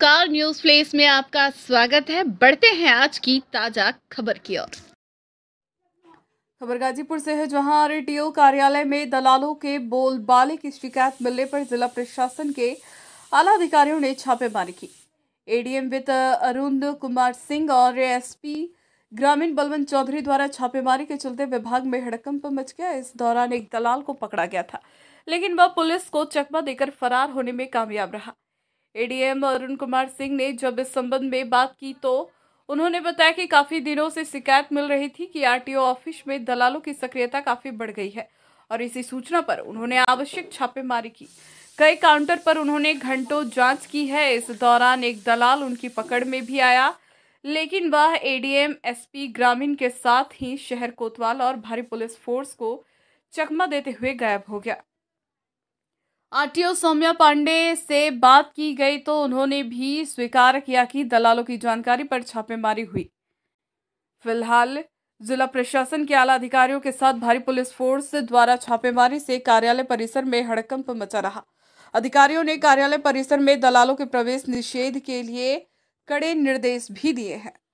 car news place में आपका स्वागत है बढ़ते हैं आज की ताजा खबर की ओर खबर गाजीपुर से है जहां आरटीओ कार्यालय में दलालों के बोलबाले की शिकायत मिलने पर जिला प्रशासन के आला अधिकारियों ने छापेमारी की एडीएम वित्त अरुण कुमार सिंह और एसपी ग्रामीण बलवंत चौधरी द्वारा छापेमारी के चलते विभाग में हड़कंप मच गया इस दौरान एक दलाल को पकड़ा गया था लेकिन वह पुलिस को चकमा देकर फरार होने में कामयाब रहा एडीएम अरुण कुमार सिंह ने जब इस संबंध में बात की तो उन्होंने बताया कि काफी दिनों से शिकायत मिल रही थी कि आरटीओ ऑफिस में दलालों की सक्रियता काफी बढ़ गई है और इसी सूचना पर उन्होंने आवश्यक छापेमारी की कई काउंटर पर उन्होंने घंटों जांच की है इस दौरान एक दलाल उनकी पकड़ में भी आया लेकिन वह एडीएम एसपी ग्रामीण के साथ ही शहर कोतवाल और भारी पुलिस फोर्स को चकमा देते हुए गायब हो गया आरटीओ सौम्या पांडे से बात की गई तो उन्होंने भी स्वीकार किया कि दलालों की जानकारी पर छापेमारी हुई फिलहाल जिला प्रशासन के आला अधिकारियों के साथ भारी पुलिस फोर्स द्वारा छापेमारी से कार्यालय परिसर में हड़कंप मचा रहा अधिकारियों ने कार्यालय परिसर में दलालों के प्रवेश निषेध के लिए कड़े निर्देश भी दिए हैं